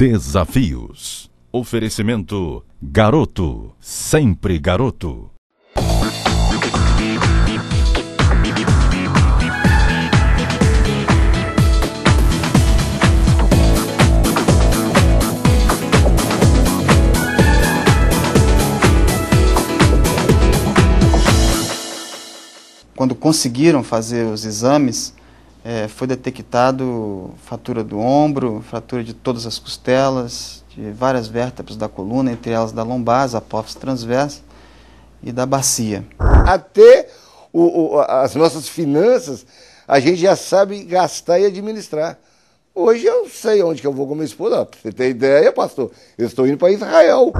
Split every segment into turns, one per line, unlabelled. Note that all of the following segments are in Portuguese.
Desafios. Oferecimento Garoto, sempre garoto.
Quando conseguiram fazer os exames, é, foi detectado fratura do ombro, fratura de todas as costelas, de várias vértebras da coluna, entre elas da lombar, apófise transversa
e da bacia. Até o, o, as nossas finanças a gente já sabe gastar e administrar. Hoje eu sei onde que eu vou com minha esposa. você tem ideia, pastor? Eu estou indo para Israel.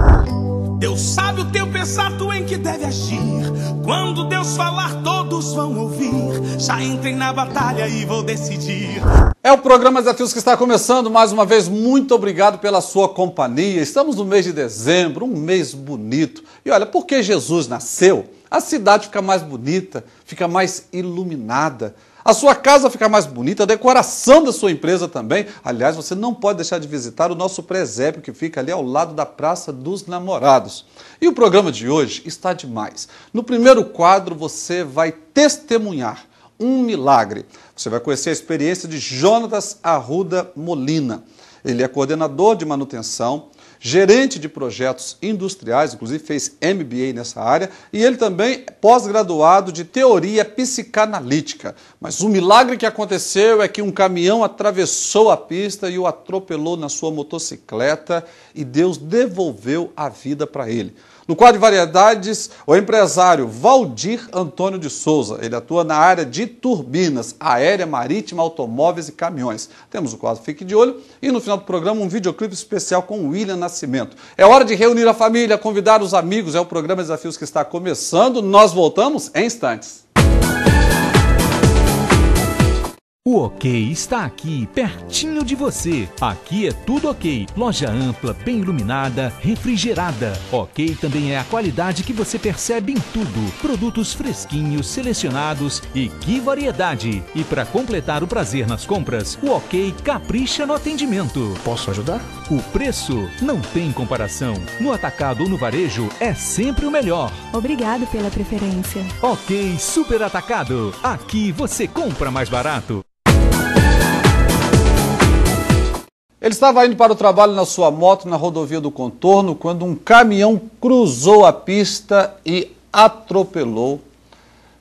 Deus sabe o teu pensar, tu em que deve agir. Quando Deus falar, todos vão ouvir. Já entrei na batalha e vou decidir.
É o programa Desafios que está começando. Mais uma vez, muito obrigado pela sua companhia. Estamos no mês de dezembro, um mês bonito. E olha, porque Jesus nasceu, a cidade fica mais bonita, fica mais iluminada a sua casa ficar mais bonita, a decoração da sua empresa também. Aliás, você não pode deixar de visitar o nosso presépio que fica ali ao lado da Praça dos Namorados. E o programa de hoje está demais. No primeiro quadro você vai testemunhar um milagre. Você vai conhecer a experiência de Jonatas Arruda Molina. Ele é coordenador de manutenção gerente de projetos industriais, inclusive fez MBA nessa área, e ele também é pós-graduado de teoria psicanalítica. Mas o milagre que aconteceu é que um caminhão atravessou a pista e o atropelou na sua motocicleta e Deus devolveu a vida para ele. No quadro de variedades, o empresário Valdir Antônio de Souza. Ele atua na área de turbinas, aérea, marítima, automóveis e caminhões. Temos o quadro Fique de Olho e no final do programa um videoclipe especial com William Nascimento. É hora de reunir a família, convidar os amigos. É o programa Desafios que está começando. Nós voltamos em instantes. O OK está aqui, pertinho de você. Aqui é tudo
OK. Loja ampla, bem iluminada, refrigerada. OK também é a qualidade que você percebe em tudo. Produtos fresquinhos, selecionados e que variedade.
E para completar o prazer nas compras, o OK capricha no atendimento. Posso ajudar? O preço não tem comparação. No atacado ou no varejo é sempre o melhor.
Obrigado pela preferência.
OK Super Atacado. Aqui você compra
mais barato.
Ele estava indo para o trabalho na sua moto na rodovia do Contorno quando um caminhão cruzou a pista e atropelou.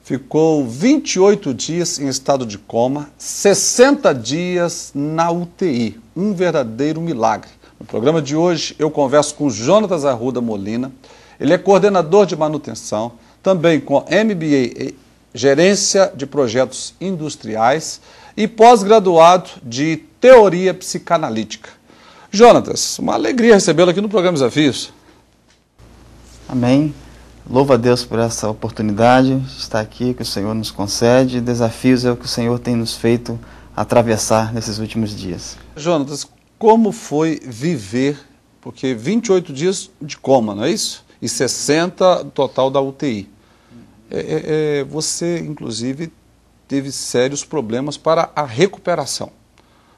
Ficou 28 dias em estado de coma, 60 dias na UTI. Um verdadeiro milagre. No programa de hoje eu converso com Jonatas Arruda Molina. Ele é coordenador de manutenção, também com MBA eh, Gerência de Projetos Industriais e pós-graduado de Teoria Psicanalítica. Jonatas, uma alegria recebê-lo aqui no programa Desafios. Amém.
Louva a Deus por essa oportunidade de estar aqui que o Senhor nos concede. Desafios é o que o Senhor tem nos feito atravessar nesses últimos dias.
Jonatas, como foi viver, porque 28 dias de coma, não é isso? E 60 total da UTI. É, é, é, você, inclusive, teve sérios problemas para a recuperação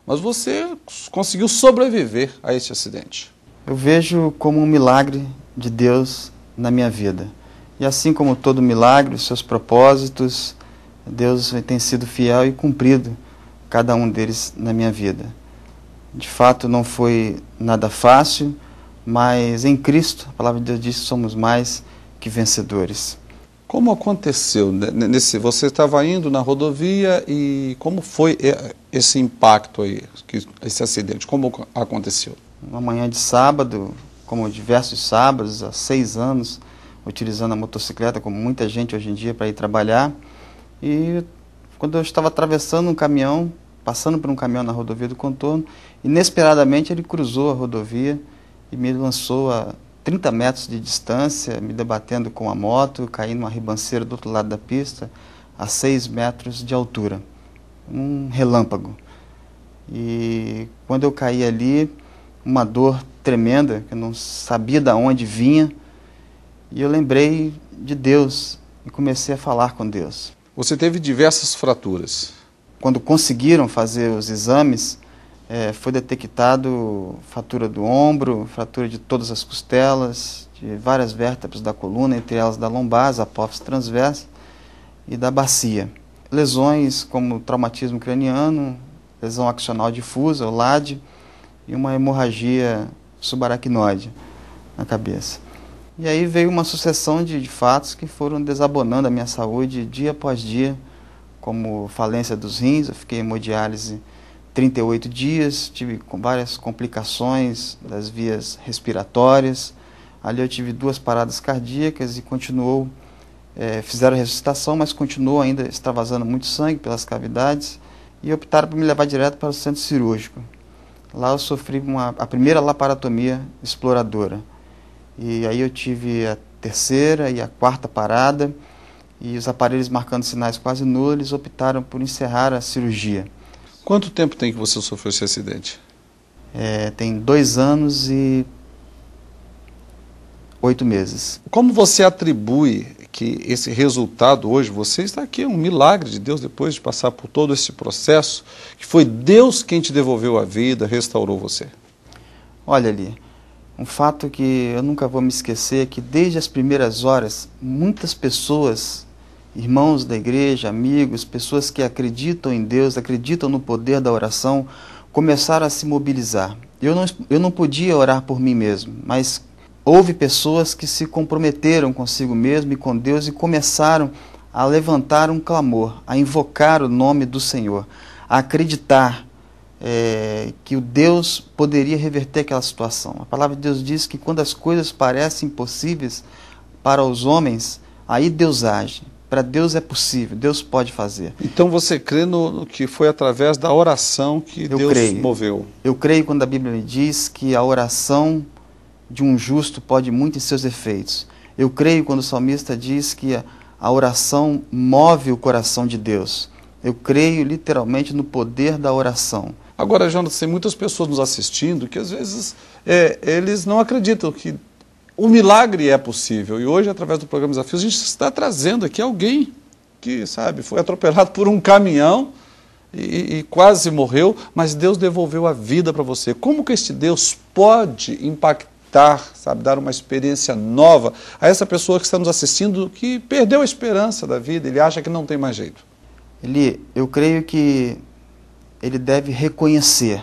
mas você conseguiu sobreviver a esse acidente.
Eu vejo como um milagre de Deus na minha vida. E assim como todo milagre, os seus propósitos, Deus tem sido fiel e cumprido cada um deles na minha vida. De fato, não foi nada fácil, mas em Cristo, a palavra de Deus diz que somos mais que
vencedores. Como aconteceu? Nesse, você estava indo na rodovia e como foi esse impacto aí, esse acidente? Como aconteceu?
Na manhã de sábado, como diversos sábados, há seis anos, utilizando a motocicleta, como muita gente hoje em dia, para ir trabalhar. E quando eu estava atravessando um caminhão, passando por um caminhão na rodovia do contorno, inesperadamente ele cruzou a rodovia e me lançou a 30 metros de distância, me debatendo com a moto, caindo uma ribanceira do outro lado da pista, a 6 metros de altura. Um relâmpago. E quando eu caí ali, uma dor tremenda, que eu não sabia de onde vinha, e eu lembrei de Deus e comecei a falar com Deus. Você teve diversas fraturas. Quando conseguiram fazer os exames, é, foi detectado fratura do ombro, fratura de todas as costelas, de várias vértebras da coluna, entre elas da lombar, apófise transversa e da bacia. Lesões como traumatismo craniano, lesão axonal difusa, o LAD, e uma hemorragia subaracnoide na cabeça. E aí veio uma sucessão de, de fatos que foram desabonando a minha saúde dia após dia, como falência dos rins, eu fiquei hemodiálise 38 dias, tive com várias complicações das vias respiratórias. Ali eu tive duas paradas cardíacas e continuou, é, fizeram ressuscitação, mas continuou ainda extravasando muito sangue pelas cavidades e optaram por me levar direto para o centro cirúrgico. Lá eu sofri uma, a primeira laparotomia exploradora. E aí eu tive a terceira e a quarta parada e os aparelhos marcando sinais quase nulos, optaram por encerrar a cirurgia. Quanto tempo tem que você sofreu esse acidente? É, tem dois
anos e oito meses. Como você atribui que esse resultado hoje, você está aqui, é um milagre de Deus depois de passar por todo esse processo, que foi Deus quem te devolveu a vida, restaurou você?
Olha ali, um fato que eu nunca vou me esquecer é que desde as primeiras horas, muitas pessoas irmãos da igreja, amigos, pessoas que acreditam em Deus, acreditam no poder da oração, começaram a se mobilizar. Eu não, eu não podia orar por mim mesmo, mas houve pessoas que se comprometeram consigo mesmo e com Deus e começaram a levantar um clamor, a invocar o nome do Senhor, a acreditar é, que o Deus poderia reverter aquela situação. A palavra de Deus diz que quando as coisas parecem impossíveis para os homens, aí Deus age. Para Deus é possível, Deus pode fazer. Então você crê no, no que foi através da oração que Eu Deus creio. moveu? Eu creio quando a Bíblia me diz que a oração de um justo pode muito em seus efeitos. Eu creio quando o salmista diz que a, a oração move o coração de Deus. Eu creio
literalmente no poder da oração. Agora, Jonas, tem muitas pessoas nos assistindo que às vezes é, eles não acreditam que o milagre é possível. E hoje, através do programa Desafios, a gente está trazendo aqui alguém que, sabe, foi atropelado por um caminhão e, e quase morreu, mas Deus devolveu a vida para você. Como que este Deus pode impactar, sabe, dar uma experiência nova a essa pessoa que está nos assistindo que perdeu a esperança da vida, ele acha que não tem mais jeito? Eli, eu creio
que ele deve reconhecer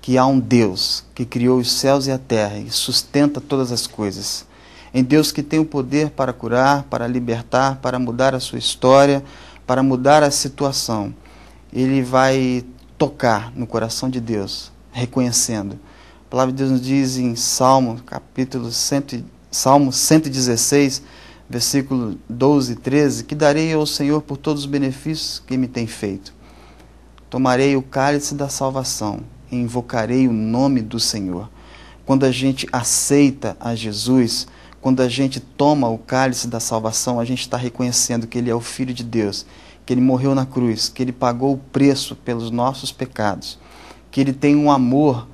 que há um Deus que criou os céus e a terra e sustenta todas as coisas. Em Deus que tem o poder para curar, para libertar, para mudar a sua história, para mudar a situação. Ele vai tocar no coração de Deus, reconhecendo. A palavra de Deus nos diz em Salmo, capítulo 100, Salmo 116, versículo 12 e 13, que darei ao Senhor por todos os benefícios que me tem feito. Tomarei o cálice da salvação invocarei o nome do Senhor. Quando a gente aceita a Jesus, quando a gente toma o cálice da salvação, a gente está reconhecendo que Ele é o Filho de Deus, que Ele morreu na cruz, que Ele pagou o preço pelos nossos pecados, que Ele tem um amor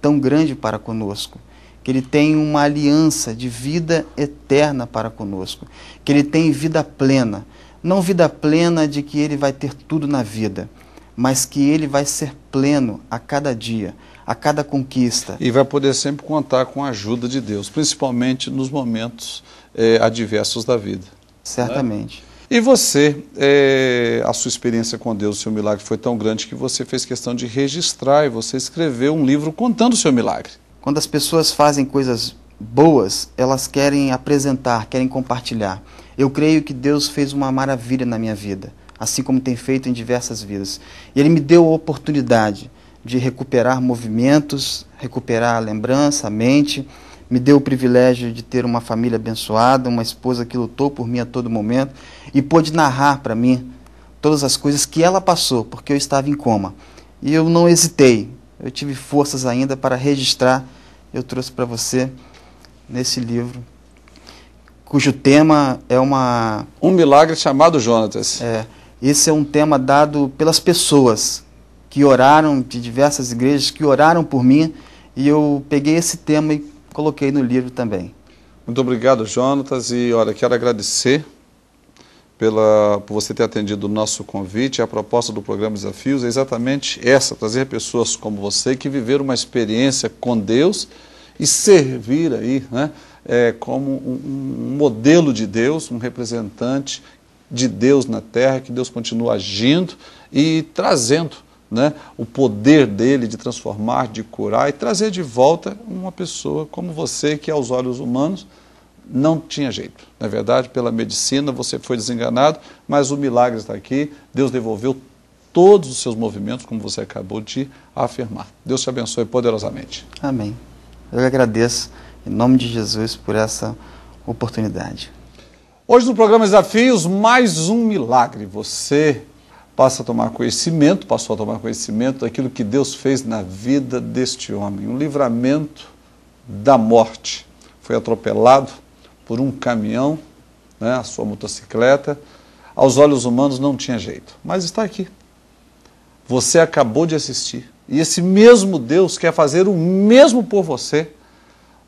tão grande para conosco, que Ele tem uma aliança de vida eterna para conosco, que Ele tem vida plena. Não vida plena de que Ele vai ter tudo na vida, mas que ele vai ser pleno a cada dia, a cada conquista.
E vai poder sempre contar com a ajuda de Deus, principalmente nos momentos é, adversos da vida. Né? Certamente. Né? E você, é, a sua experiência com Deus, o seu milagre foi tão grande que você fez questão de registrar e você escreveu um livro contando o seu milagre.
Quando as pessoas fazem coisas boas, elas querem apresentar, querem compartilhar. Eu creio que Deus fez uma maravilha na minha vida assim como tem feito em diversas vidas. E ele me deu a oportunidade de recuperar movimentos, recuperar a lembrança, a mente, me deu o privilégio de ter uma família abençoada, uma esposa que lutou por mim a todo momento e pôde narrar para mim todas as coisas que ela passou, porque eu estava em coma. E eu não hesitei, eu tive forças ainda para registrar. Eu trouxe para você nesse livro, cujo tema é uma. Um milagre chamado Jonatas. É. Esse é um tema dado pelas pessoas que oraram, de diversas igrejas, que oraram por mim, e eu peguei esse tema e coloquei no livro também.
Muito obrigado, Jonatas, e olha, quero agradecer pela, por você ter atendido o nosso convite. A proposta do programa Desafios é exatamente essa: trazer pessoas como você que viveram uma experiência com Deus e servir aí, né? É, como um, um modelo de Deus, um representante de Deus na terra, que Deus continua agindo e trazendo né, o poder dele de transformar, de curar e trazer de volta uma pessoa como você, que aos olhos humanos não tinha jeito. Na é verdade, pela medicina você foi desenganado, mas o milagre está aqui. Deus devolveu todos os seus movimentos, como você acabou de afirmar. Deus te abençoe poderosamente. Amém.
Eu agradeço, em nome de Jesus, por essa oportunidade.
Hoje no programa Desafios, mais um milagre. Você passa a tomar conhecimento, passou a tomar conhecimento daquilo que Deus fez na vida deste homem, um livramento da morte. Foi atropelado por um caminhão, né, a sua motocicleta. Aos olhos humanos não tinha jeito, mas está aqui. Você acabou de assistir. E esse mesmo Deus quer fazer o mesmo por você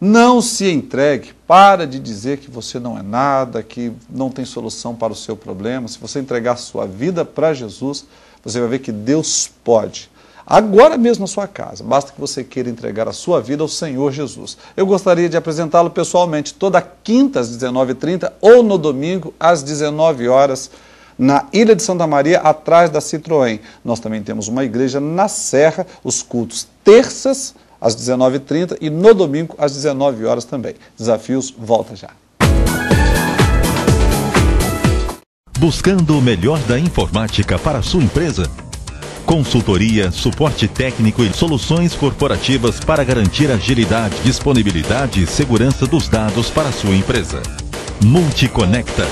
não se entregue, para de dizer que você não é nada, que não tem solução para o seu problema. Se você entregar sua vida para Jesus, você vai ver que Deus pode. Agora mesmo na sua casa, basta que você queira entregar a sua vida ao Senhor Jesus. Eu gostaria de apresentá-lo pessoalmente toda quinta às 19h30 ou no domingo às 19 horas na Ilha de Santa Maria, atrás da Citroën. Nós também temos uma igreja na Serra, os cultos terças às 19h30 e no domingo às 19 horas também. Desafios volta já. Buscando o melhor da informática para sua empresa? Consultoria, suporte técnico e soluções corporativas para garantir agilidade, disponibilidade e segurança dos dados para sua empresa. Multiconecta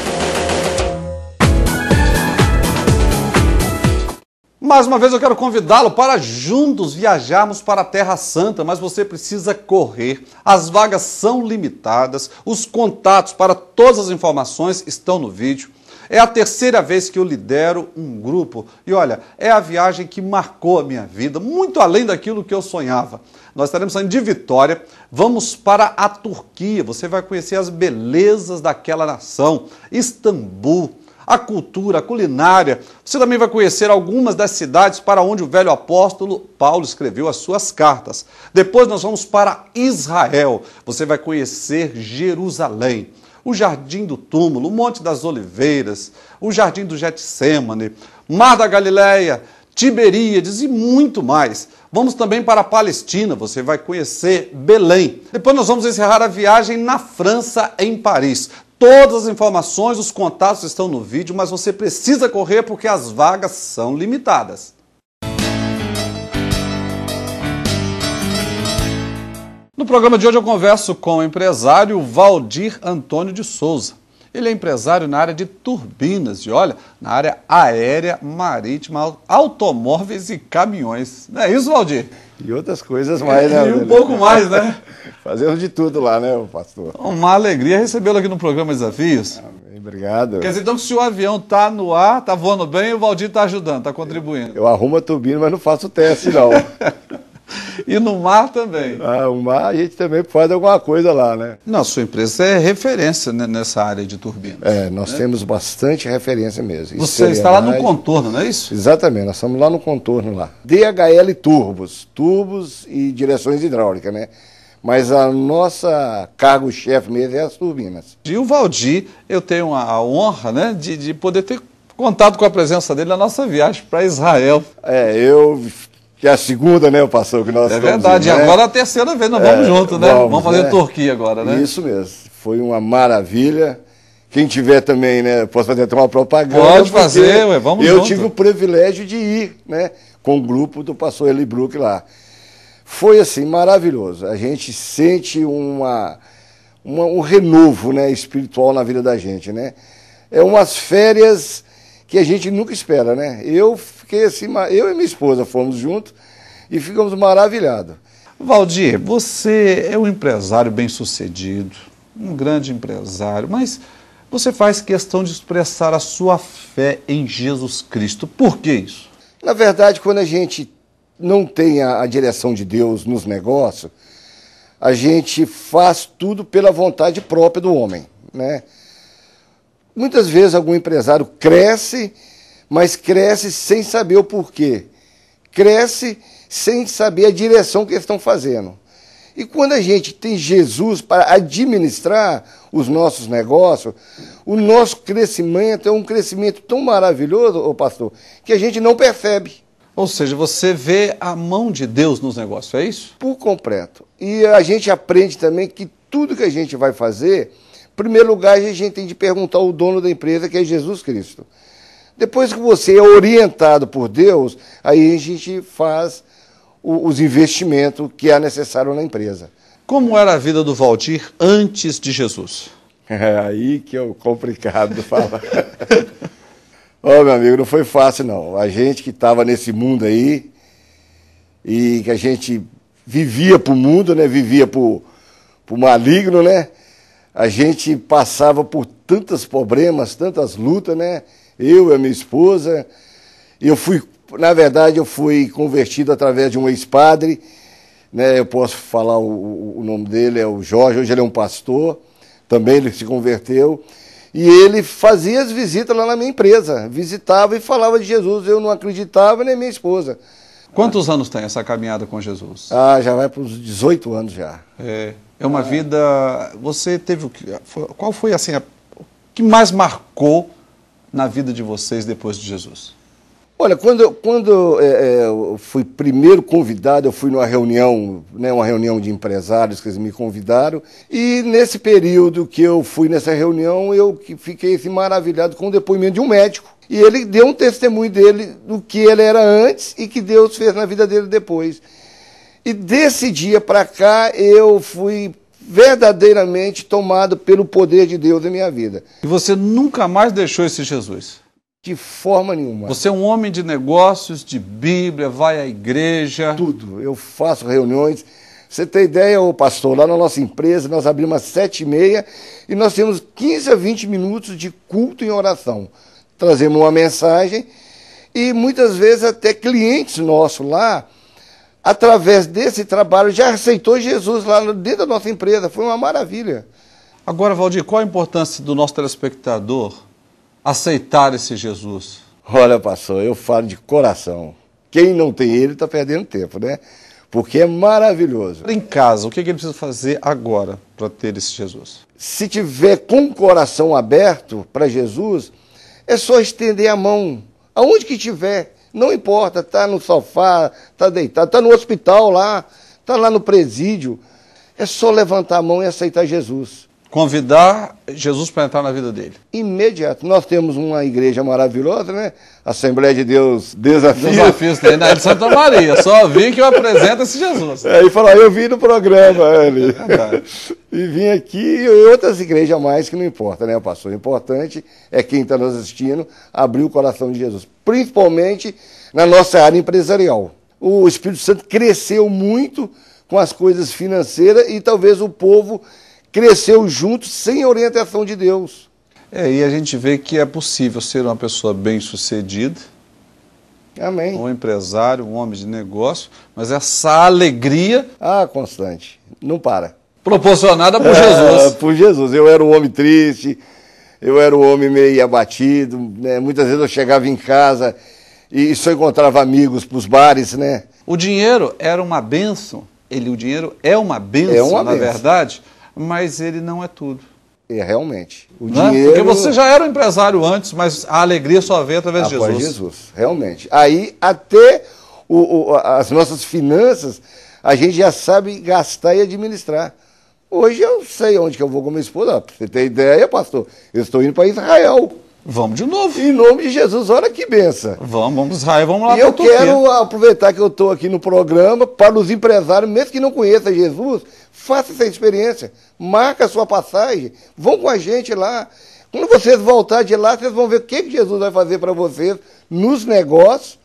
Mais uma vez eu quero convidá-lo para juntos viajarmos para a Terra Santa, mas você precisa correr. As vagas são limitadas, os contatos para todas as informações estão no vídeo. É a terceira vez que eu lidero um grupo e olha, é a viagem que marcou a minha vida, muito além daquilo que eu sonhava. Nós estaremos saindo de Vitória, vamos para a Turquia. Você vai conhecer as belezas daquela nação, Istambul a cultura, a culinária. Você também vai conhecer algumas das cidades para onde o velho apóstolo Paulo escreveu as suas cartas. Depois nós vamos para Israel. Você vai conhecer Jerusalém, o Jardim do Túmulo, o Monte das Oliveiras, o Jardim do Getsemane, Mar da Galileia, Tiberíades e muito mais. Vamos também para a Palestina, você vai conhecer Belém. Depois nós vamos encerrar a viagem na França, em Paris. Todas as informações, os contatos estão no vídeo, mas você precisa correr porque as vagas são limitadas. No programa de hoje eu converso com o empresário Valdir Antônio de Souza. Ele é empresário na área de turbinas, e olha, na área aérea, marítima, automóveis e caminhões. Não é isso, Valdir? E outras coisas mais, né? E um pouco mais, né? Fazemos de tudo lá, né, pastor? É uma alegria recebê-lo aqui no programa Desafios.
obrigado. Quer dizer,
então, que se o avião está no ar, está voando bem, o Valdir está ajudando, está contribuindo.
Eu, eu arrumo a turbina, mas não faço o teste, não.
E no mar também.
Ah, o mar a gente também faz alguma coisa lá, né?
Não, sua empresa é referência né, nessa área de turbinas.
É, nós né? temos bastante referência mesmo. Você está lá no contorno, não é isso? Exatamente, nós estamos lá no contorno lá. DHL Turbos, turbos e direções hidráulicas, né? mas a nossa cargo-chefe mesmo é as turbinas. E o Valdir, eu
tenho a honra né, de, de poder ter contado com a presença dele na nossa viagem para Israel.
É, eu que é a segunda, né, o pastor que nós É verdade, indo, né? agora é a
terceira vez nós vamos é, junto, né? Vamos, vamos fazer né? Turquia agora, né?
Isso mesmo. Foi uma maravilha. Quem tiver também, né? Posso fazer até uma propaganda. Pode fazer, ué, vamos Eu junto. tive o privilégio de ir, né? Com o grupo do pastor Eli Brook lá. Foi assim, maravilhoso. A gente sente uma, uma, um renovo né, espiritual na vida da gente, né? É umas férias que a gente nunca espera, né? Eu Fiquei assim, eu e minha esposa fomos juntos e ficamos maravilhados. Valdir,
você é um empresário bem-sucedido, um grande empresário, mas você faz questão de expressar a sua fé em Jesus Cristo. Por que isso?
Na verdade, quando a gente não tem a, a direção de Deus nos negócios, a gente faz tudo pela vontade própria do homem, né? Muitas vezes algum empresário cresce mas cresce sem saber o porquê. Cresce sem saber a direção que eles estão fazendo. E quando a gente tem Jesus para administrar os nossos negócios, o nosso crescimento é um crescimento tão maravilhoso, ô pastor, que a gente não percebe. Ou seja, você vê a mão de Deus nos negócios, é isso? Por completo. E a gente aprende também que tudo que a gente vai fazer, em primeiro lugar, a gente tem de perguntar ao dono da empresa, que é Jesus Cristo. Depois que você é orientado por Deus, aí a gente faz o, os investimentos que é necessário na empresa. Como era a vida do Valdir antes de Jesus? É aí que é o complicado de falar. Ó, oh, meu amigo, não foi fácil não. A gente que estava nesse mundo aí e que a gente vivia pro mundo, né? Vivia pro, o maligno, né? A gente passava por tantos problemas, tantas lutas, né? eu e a minha esposa. Eu fui, na verdade, eu fui convertido através de um ex-padre, né, eu posso falar o, o, nome dele, é o Jorge, hoje ele é um pastor, também ele se converteu. E ele fazia as visitas lá na minha empresa, visitava e falava de Jesus. Eu não acreditava, nem minha esposa.
Quantos anos tem essa caminhada com Jesus?
Ah, já vai para os 18 anos
já. É, é uma ah. vida. Você teve o que? Qual foi assim a, o que mais marcou na vida de vocês depois de Jesus?
Olha, quando, quando é, é, eu fui primeiro convidado, eu fui numa reunião, né, uma reunião de empresários que eles me convidaram, e nesse período que eu fui nessa reunião, eu fiquei assim, maravilhado com o depoimento de um médico. E ele deu um testemunho dele do que ele era antes e que Deus fez na vida dele depois. E desse dia para cá eu fui verdadeiramente tomado pelo poder de Deus em minha vida. E
você nunca mais deixou esse Jesus? De forma nenhuma. Você é um homem de negócios,
de Bíblia, vai à igreja. Tudo. Eu faço reuniões. Você tem ideia, o pastor, lá na nossa empresa nós abrimos às sete e meia e nós temos 15 a 20 minutos de culto em oração. Trazemos uma mensagem e muitas vezes até clientes nossos lá através desse trabalho, já aceitou Jesus lá dentro da nossa empresa. Foi uma maravilha.
Agora, Valdir, qual a importância do nosso telespectador aceitar esse Jesus?
Olha, pastor, eu falo de coração. Quem não tem ele está perdendo tempo, né? Porque é maravilhoso. Em casa, o que ele precisa fazer agora para ter esse Jesus? Se tiver com o coração aberto para Jesus, é só estender a mão, aonde que tiver. Não importa, está no sofá, está deitado, está no hospital lá, está lá no presídio. É só levantar a mão e aceitar Jesus convidar Jesus para entrar na vida dele? Imediato. Nós temos uma igreja maravilhosa, né? Assembleia de Deus Desafios.
Desafios tem na é de Santa Maria. Só vim que eu apresento esse Jesus. É, e falar, eu
vim no programa, é ele. É e vim aqui e outras igrejas mais que não importa, né, pastor? O importante é quem está nos assistindo abrir o coração de Jesus. Principalmente na nossa área empresarial. O Espírito Santo cresceu muito com as coisas financeiras e talvez o povo cresceu junto sem a orientação de Deus. É,
e a gente vê que é possível ser uma pessoa bem-sucedida, Amém. um empresário, um homem de negócio, mas essa alegria... Ah, constante, não para. Proporcionada por é, Jesus.
Por Jesus, eu era um homem triste, eu era um homem meio abatido, né? muitas vezes eu chegava em casa e só encontrava amigos para os bares, né?
O dinheiro era uma benção, ele, o dinheiro é uma benção, é uma na benção. verdade, mas ele não é tudo. É, realmente. O não né? dinheiro... Porque você já era um empresário antes, mas a alegria só vem através de Jesus. Jesus, realmente.
Aí até o, o, as nossas finanças, a gente já sabe gastar e administrar. Hoje eu sei onde que eu vou com minha esposa. você tem ideia, pastor, eu estou indo para Israel. Vamos de novo. Em nome de Jesus, olha que benção. Vamos, vamos Israel, vamos lá. E eu quero aproveitar que eu estou aqui no programa para os empresários, mesmo que não conheçam Jesus, Faça essa experiência, marca a sua passagem, vão com a gente lá. Quando vocês voltarem de lá, vocês vão ver o que, Jesus vai fazer para vocês nos negócios,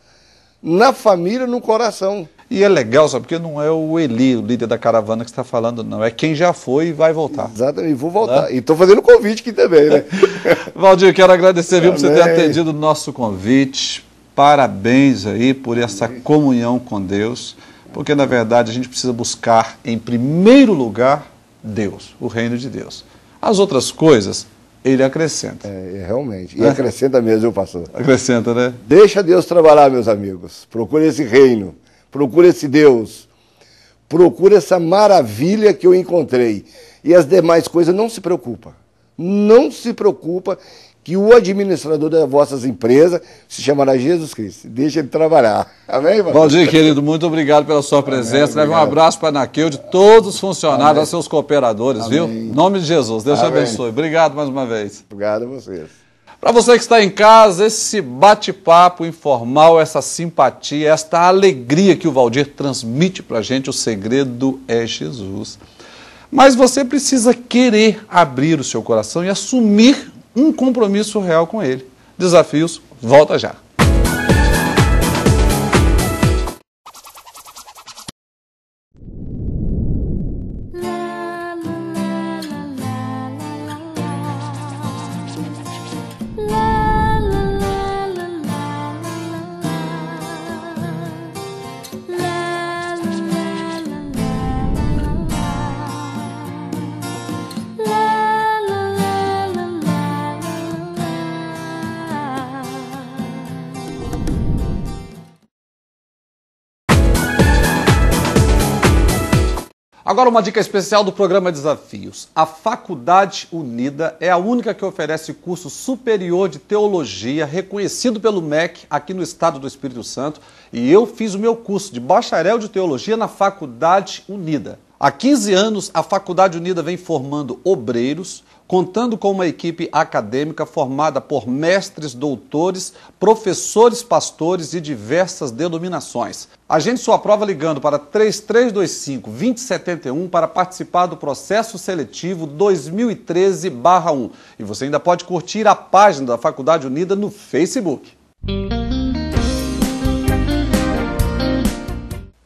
na família, no coração.
E é legal, sabe, porque não é o Eli, o líder da caravana, que está falando, não. É quem já foi e vai voltar. Exatamente, vou voltar. Né? E estou fazendo convite aqui também, né? Valdir, quero agradecer viu, por você ter atendido o nosso convite. Parabéns aí por essa comunhão com Deus. Porque na verdade a gente precisa buscar em primeiro lugar Deus, o reino de Deus. As outras coisas ele acrescenta.
É, é realmente. E é? acrescenta mesmo, pastor. Acrescenta, né? Deixa Deus trabalhar, meus amigos. Procure esse reino. Procure esse Deus. Procure essa maravilha que eu encontrei. E as demais coisas não se preocupa. Não se preocupa que o administrador das vossas empresas se chamará Jesus Cristo. Deixa ele trabalhar. Amém, irmão? Valdir,
querido, muito obrigado pela sua presença. Amém, Leve um abraço para a de todos os funcionários, aos seus cooperadores, Amém. viu? Em nome de Jesus, Deus Amém. te abençoe. Obrigado mais uma vez. Obrigado a vocês. Para você que está em casa, esse bate-papo informal, essa simpatia, esta alegria que o Valdir transmite para a gente, o segredo é Jesus. Mas você precisa querer abrir o seu coração e assumir um compromisso real com ele. Desafios, volta já. Agora uma dica especial do programa Desafios. A Faculdade Unida é a única que oferece curso superior de teologia reconhecido pelo MEC aqui no estado do Espírito Santo, e eu fiz o meu curso de bacharel de teologia na Faculdade Unida. Há 15 anos, a Faculdade Unida vem formando obreiros, contando com uma equipe acadêmica formada por mestres, doutores, professores, pastores de diversas denominações. Agende sua prova ligando para 3325-2071 para participar do processo seletivo 2013-1. E você ainda pode curtir a página da Faculdade Unida no Facebook.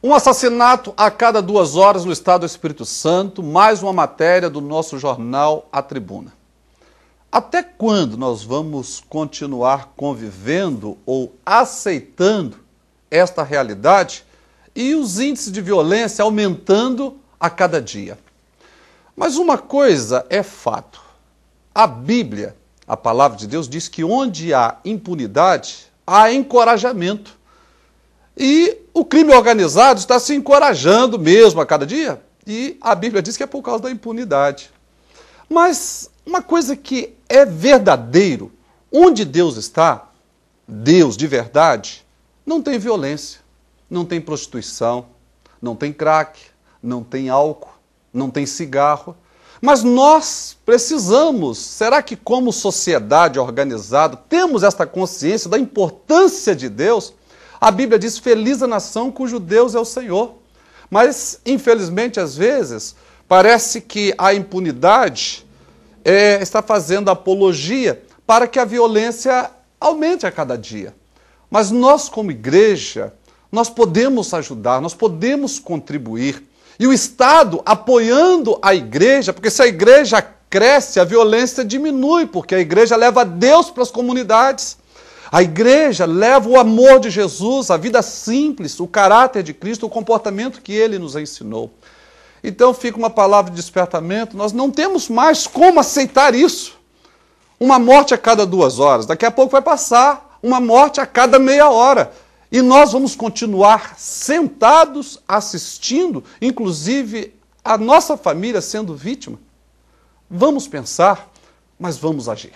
Um assassinato a cada duas horas no estado do Espírito Santo, mais uma matéria do nosso jornal A Tribuna. Até quando nós vamos continuar convivendo ou aceitando esta realidade e os índices de violência aumentando a cada dia? Mas uma coisa é fato: a Bíblia, a palavra de Deus, diz que onde há impunidade, há encorajamento. E o crime organizado está se encorajando mesmo a cada dia. E a Bíblia diz que é por causa da impunidade. Mas uma coisa que é verdadeiro, onde Deus está, Deus de verdade, não tem violência, não tem prostituição, não tem crack, não tem álcool, não tem cigarro. Mas nós precisamos, será que como sociedade organizada temos esta consciência da importância de Deus? A Bíblia diz: Feliz a nação cujo Deus é o Senhor. Mas, infelizmente, às vezes, parece que a impunidade é, está fazendo apologia para que a violência aumente a cada dia. Mas nós, como igreja, nós podemos ajudar, nós podemos contribuir. E o Estado apoiando a igreja, porque se a igreja cresce, a violência diminui, porque a igreja leva Deus para as comunidades. A igreja leva o amor de Jesus, a vida simples, o caráter de Cristo, o comportamento que ele nos ensinou. Então fica uma palavra de despertamento, nós não temos mais como aceitar isso. Uma morte a cada duas horas, daqui a pouco vai passar uma morte a cada meia hora. E nós vamos continuar sentados, assistindo, inclusive a nossa família sendo vítima. Vamos pensar, mas vamos agir.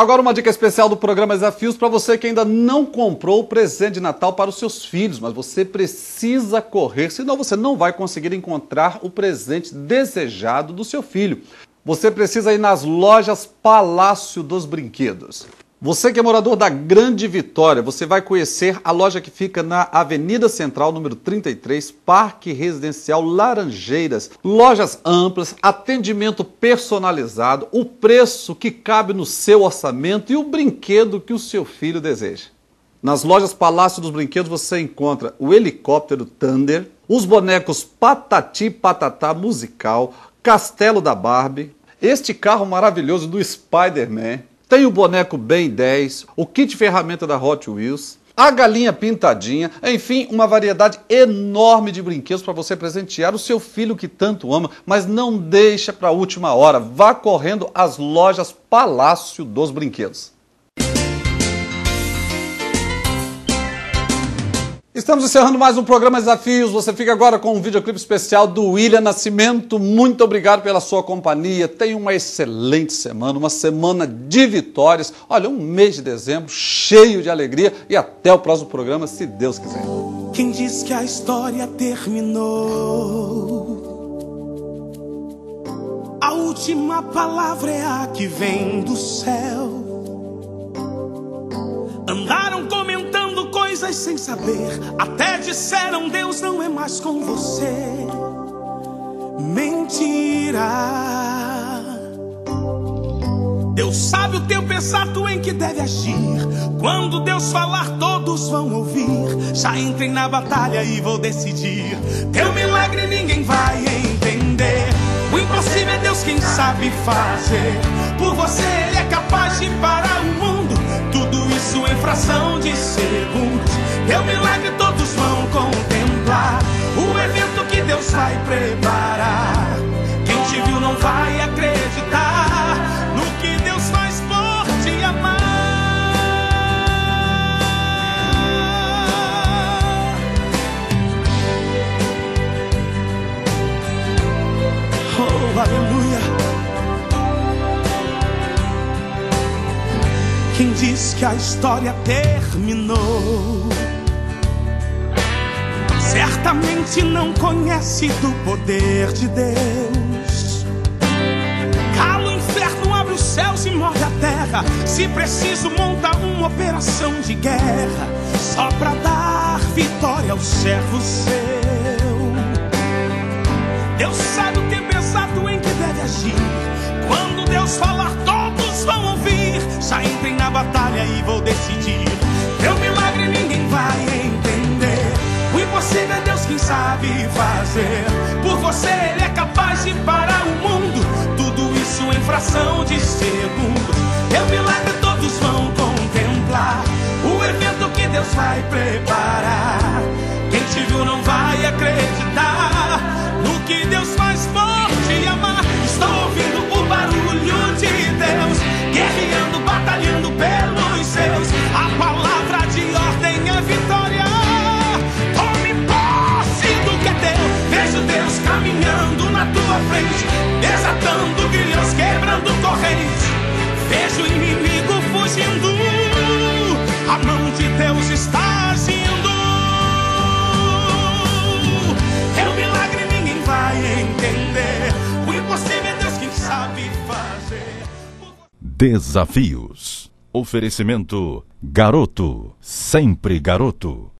Agora uma dica especial do programa Desafios para você que ainda não comprou o presente de Natal para os seus filhos, mas você precisa correr, senão você não vai conseguir encontrar o presente desejado do seu filho. Você precisa ir nas lojas Palácio dos Brinquedos. Você que é morador da Grande Vitória, você vai conhecer a loja que fica na Avenida Central, número 33, Parque Residencial Laranjeiras. Lojas amplas, atendimento personalizado, o preço que cabe no seu orçamento e o brinquedo que o seu filho deseja. Nas lojas Palácio dos Brinquedos você encontra o helicóptero Thunder, os bonecos Patati Patatá Musical, Castelo da Barbie, este carro maravilhoso do Spider-Man tem o boneco Ben 10, o kit ferramenta da Hot Wheels, a galinha pintadinha, enfim, uma variedade enorme de brinquedos para você presentear o seu filho que tanto ama, mas não deixa para a última hora, vá correndo às lojas Palácio dos Brinquedos. Estamos encerrando mais um programa Desafios. Você fica agora com um videoclipe especial do William Nascimento. Muito obrigado pela sua companhia. Tenha uma excelente semana, uma semana de vitórias. Olha, um mês de dezembro cheio de alegria e até o próximo programa, se Deus quiser.
Quem diz que a história terminou? A última palavra é a que vem do céu. Andaram como sem saber, até disseram: Deus não é mais com você. Mentira. Deus sabe o tempo exato em que deve agir. Quando Deus falar, todos vão ouvir. Já entrem na batalha e vou decidir. Teu milagre ninguém vai entender. O impossível é Deus quem sabe fazer. Por você, Ele é capaz de fazer em fração de segundos. Teu milagre todos vão contemplar. O evento que Deus vai preparar. Quem te viu não vai acreditar. diz que a história terminou. Certamente não conhece do poder de Deus. Cala o inferno, abre os céus e morre a terra. Se preciso, monta uma operação de guerra só pra dar vitória ao servo seu. Deus sabe o tempo exato em que deve agir. Quando Deus falar, força entrem na batalha e vou decidir. Meu milagre ninguém vai entender. O impossível é Deus quem sabe fazer. Por você ele é capaz de parar o mundo. Tudo isso em fração de segundo. Meu milagre todos vão contemplar. O evento que Deus vai preparar. Quem te viu não vai acreditar no que Deus faz. morrendo pelos seus. A palavra de ordem é vitória. Tome posse do que é teu. Vejo Deus caminhando na tua frente, desatando grilhões, quebrando correntes. Vejo o inimigo fugindo. A mão de Deus está Desafios.
Oferecimento Garoto, sempre garoto.